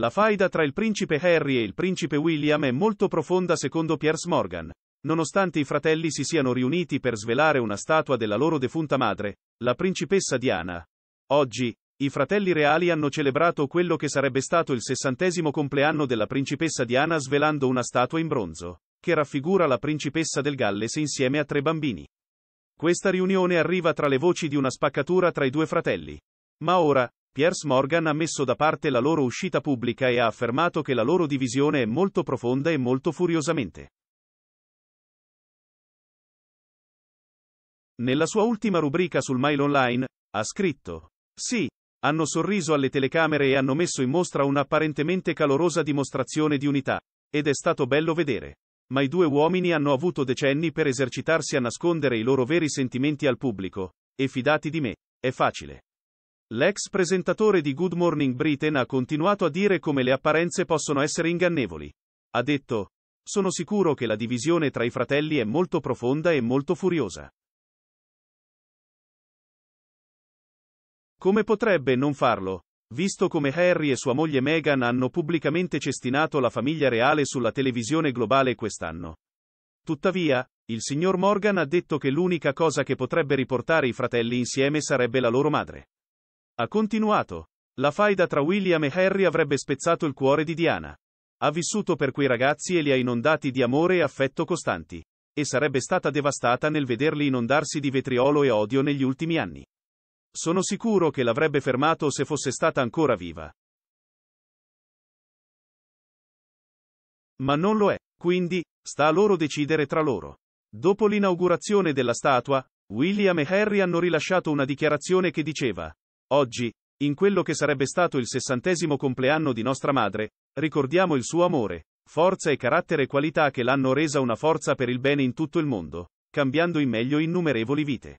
La faida tra il principe Harry e il principe William è molto profonda secondo Piers Morgan. Nonostante i fratelli si siano riuniti per svelare una statua della loro defunta madre, la principessa Diana. Oggi, i fratelli reali hanno celebrato quello che sarebbe stato il sessantesimo compleanno della principessa Diana svelando una statua in bronzo, che raffigura la principessa del Galles insieme a tre bambini. Questa riunione arriva tra le voci di una spaccatura tra i due fratelli. Ma ora, Piers Morgan ha messo da parte la loro uscita pubblica e ha affermato che la loro divisione è molto profonda e molto furiosamente. Nella sua ultima rubrica sul Mail Online, ha scritto: Sì, hanno sorriso alle telecamere e hanno messo in mostra un'apparentemente calorosa dimostrazione di unità. Ed è stato bello vedere. Ma i due uomini hanno avuto decenni per esercitarsi a nascondere i loro veri sentimenti al pubblico. E fidati di me, è facile. L'ex presentatore di Good Morning Britain ha continuato a dire come le apparenze possono essere ingannevoli. Ha detto, sono sicuro che la divisione tra i fratelli è molto profonda e molto furiosa. Come potrebbe non farlo, visto come Harry e sua moglie Meghan hanno pubblicamente cestinato la famiglia reale sulla televisione globale quest'anno? Tuttavia, il signor Morgan ha detto che l'unica cosa che potrebbe riportare i fratelli insieme sarebbe la loro madre. Ha continuato. La faida tra William e Harry avrebbe spezzato il cuore di Diana. Ha vissuto per quei ragazzi e li ha inondati di amore e affetto costanti. E sarebbe stata devastata nel vederli inondarsi di vetriolo e odio negli ultimi anni. Sono sicuro che l'avrebbe fermato se fosse stata ancora viva. Ma non lo è, quindi, sta a loro decidere tra loro. Dopo l'inaugurazione della statua, William e Harry hanno rilasciato una dichiarazione che diceva, Oggi, in quello che sarebbe stato il sessantesimo compleanno di nostra madre, ricordiamo il suo amore, forza e carattere e qualità che l'hanno resa una forza per il bene in tutto il mondo, cambiando in meglio innumerevoli vite.